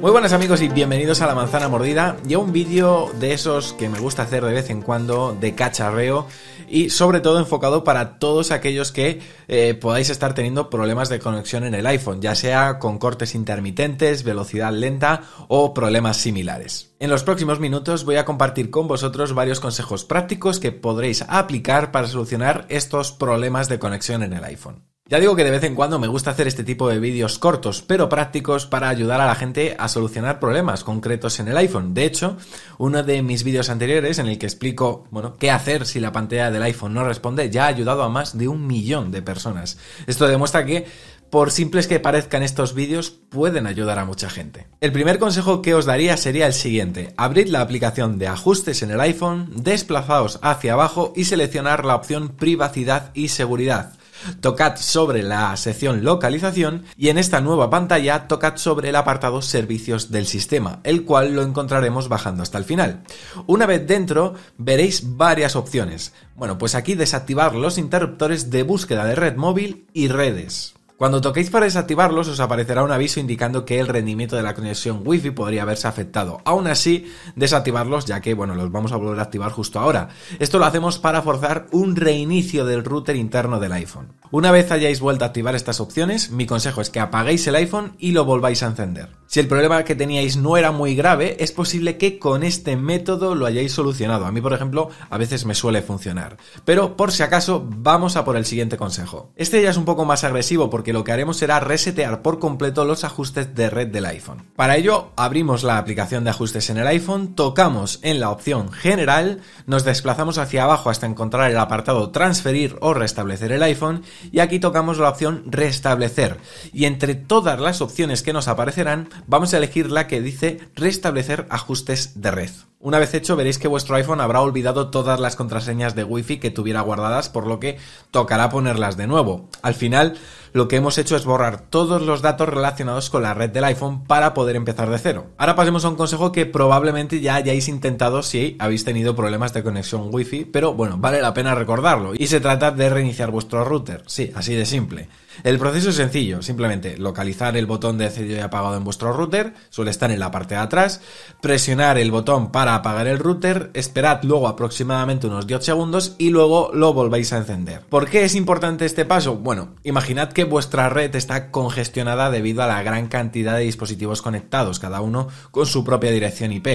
Muy buenas amigos y bienvenidos a La Manzana Mordida. Yo un vídeo de esos que me gusta hacer de vez en cuando, de cacharreo y sobre todo enfocado para todos aquellos que eh, podáis estar teniendo problemas de conexión en el iPhone, ya sea con cortes intermitentes, velocidad lenta o problemas similares. En los próximos minutos voy a compartir con vosotros varios consejos prácticos que podréis aplicar para solucionar estos problemas de conexión en el iPhone. Ya digo que de vez en cuando me gusta hacer este tipo de vídeos cortos, pero prácticos para ayudar a la gente a solucionar problemas concretos en el iPhone. De hecho, uno de mis vídeos anteriores en el que explico, bueno, qué hacer si la pantalla del iPhone no responde, ya ha ayudado a más de un millón de personas. Esto demuestra que por simples que parezcan estos vídeos, pueden ayudar a mucha gente. El primer consejo que os daría sería el siguiente. Abrid la aplicación de ajustes en el iPhone, desplazaos hacia abajo y seleccionar la opción privacidad y seguridad tocad sobre la sección localización y en esta nueva pantalla tocad sobre el apartado servicios del sistema, el cual lo encontraremos bajando hasta el final. Una vez dentro veréis varias opciones. Bueno, pues aquí desactivar los interruptores de búsqueda de red móvil y redes. Cuando toquéis para desactivarlos os aparecerá un aviso indicando que el rendimiento de la conexión Wi-Fi podría haberse afectado. Aún así, desactivarlos ya que, bueno, los vamos a volver a activar justo ahora. Esto lo hacemos para forzar un reinicio del router interno del iPhone. Una vez hayáis vuelto a activar estas opciones, mi consejo es que apaguéis el iPhone y lo volváis a encender. Si el problema que teníais no era muy grave, es posible que con este método lo hayáis solucionado. A mí, por ejemplo, a veces me suele funcionar. Pero por si acaso, vamos a por el siguiente consejo. Este ya es un poco más agresivo porque lo que haremos será resetear por completo los ajustes de red del iPhone. Para ello, abrimos la aplicación de ajustes en el iPhone, tocamos en la opción General, nos desplazamos hacia abajo hasta encontrar el apartado Transferir o Restablecer el iPhone y aquí tocamos la opción Restablecer. Y entre todas las opciones que nos aparecerán, vamos a elegir la que dice restablecer ajustes de red. Una vez hecho, veréis que vuestro iPhone habrá olvidado todas las contraseñas de Wi-Fi que tuviera guardadas, por lo que tocará ponerlas de nuevo. Al final, lo que hemos hecho es borrar todos los datos relacionados con la red del iPhone para poder empezar de cero. Ahora pasemos a un consejo que probablemente ya hayáis intentado si habéis tenido problemas de conexión Wi-Fi, pero bueno, vale la pena recordarlo. Y se trata de reiniciar vuestro router. Sí, así de simple. El proceso es sencillo, simplemente localizar el botón de encendido y apagado en vuestro router, suele estar en la parte de atrás, presionar el botón para apagar el router, esperad luego aproximadamente unos 10 segundos y luego lo volvéis a encender. ¿Por qué es importante este paso? Bueno, imaginad que vuestra red está congestionada debido a la gran cantidad de dispositivos conectados, cada uno con su propia dirección IP.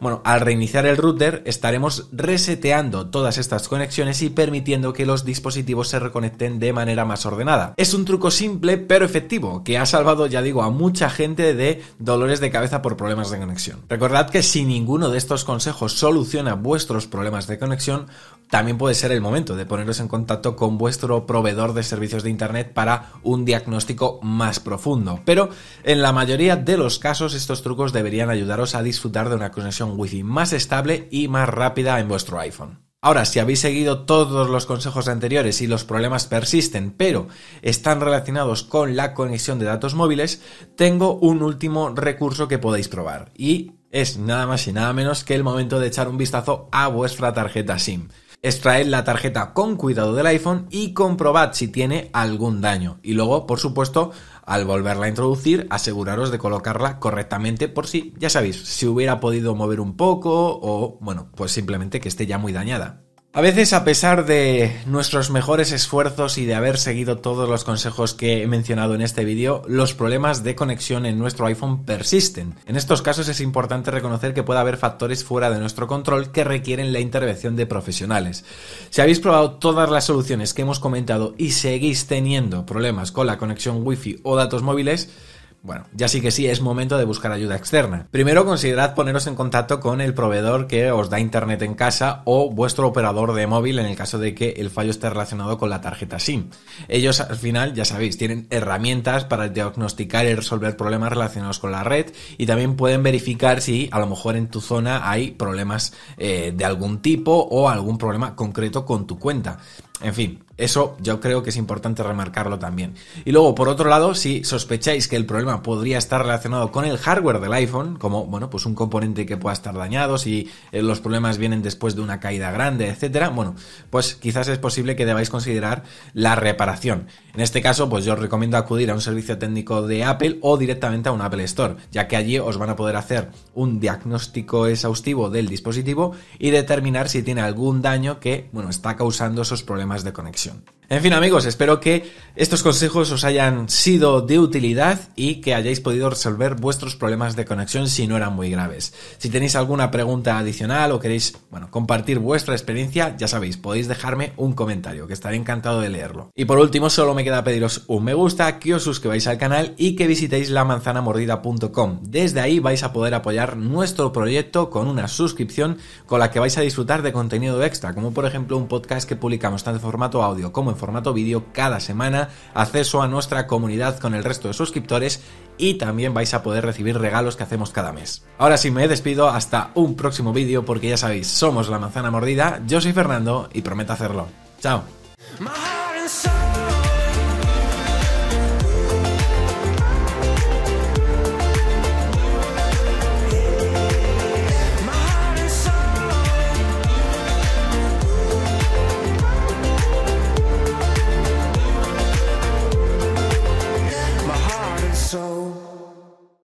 Bueno, al reiniciar el router estaremos reseteando todas estas conexiones y permitiendo que los dispositivos se reconecten de manera más ordenada. Es un truco simple pero efectivo que ha salvado, ya digo, a mucha gente de dolores de cabeza por problemas de conexión. Recordad que si ninguno de estos consejos soluciona vuestros problemas de conexión, también puede ser el momento de poneros en contacto con vuestro proveedor de servicios de Internet para un diagnóstico más profundo. Pero en la mayoría de los casos estos trucos deberían ayudaros a disfrutar de una conexión wifi más estable y más rápida en vuestro iPhone. Ahora, si habéis seguido todos los consejos anteriores y los problemas persisten, pero están relacionados con la conexión de datos móviles, tengo un último recurso que podéis probar y es nada más y nada menos que el momento de echar un vistazo a vuestra tarjeta SIM. Extraed la tarjeta con cuidado del iPhone y comprobad si tiene algún daño. Y luego, por supuesto, al volverla a introducir, aseguraros de colocarla correctamente por si, ya sabéis, si hubiera podido mover un poco o, bueno, pues simplemente que esté ya muy dañada. A veces, a pesar de nuestros mejores esfuerzos y de haber seguido todos los consejos que he mencionado en este vídeo, los problemas de conexión en nuestro iPhone persisten. En estos casos es importante reconocer que puede haber factores fuera de nuestro control que requieren la intervención de profesionales. Si habéis probado todas las soluciones que hemos comentado y seguís teniendo problemas con la conexión Wi-Fi o datos móviles, bueno, ya sí que sí es momento de buscar ayuda externa. Primero considerad poneros en contacto con el proveedor que os da internet en casa o vuestro operador de móvil en el caso de que el fallo esté relacionado con la tarjeta SIM. Ellos al final, ya sabéis, tienen herramientas para diagnosticar y resolver problemas relacionados con la red y también pueden verificar si a lo mejor en tu zona hay problemas eh, de algún tipo o algún problema concreto con tu cuenta. En fin, eso yo creo que es importante remarcarlo también. Y luego, por otro lado, si sospecháis que el problema podría estar relacionado con el hardware del iPhone, como, bueno, pues un componente que pueda estar dañado, si eh, los problemas vienen después de una caída grande, etcétera, bueno, pues quizás es posible que debáis considerar la reparación. En este caso, pues yo os recomiendo acudir a un servicio técnico de Apple o directamente a un Apple Store, ya que allí os van a poder hacer un diagnóstico exhaustivo del dispositivo y determinar si tiene algún daño que, bueno, está causando esos problemas de conexión. согласен. En fin amigos, espero que estos consejos os hayan sido de utilidad y que hayáis podido resolver vuestros problemas de conexión si no eran muy graves. Si tenéis alguna pregunta adicional o queréis bueno, compartir vuestra experiencia, ya sabéis, podéis dejarme un comentario, que estaré encantado de leerlo. Y por último, solo me queda pediros un me gusta, que os suscribáis al canal y que visitéis lamanzanamordida.com. Desde ahí vais a poder apoyar nuestro proyecto con una suscripción con la que vais a disfrutar de contenido extra, como por ejemplo un podcast que publicamos tanto en formato audio como en formato vídeo cada semana, acceso a nuestra comunidad con el resto de suscriptores y también vais a poder recibir regalos que hacemos cada mes. Ahora sí me despido, hasta un próximo vídeo porque ya sabéis, somos la manzana mordida, yo soy Fernando y prometo hacerlo. ¡Chao!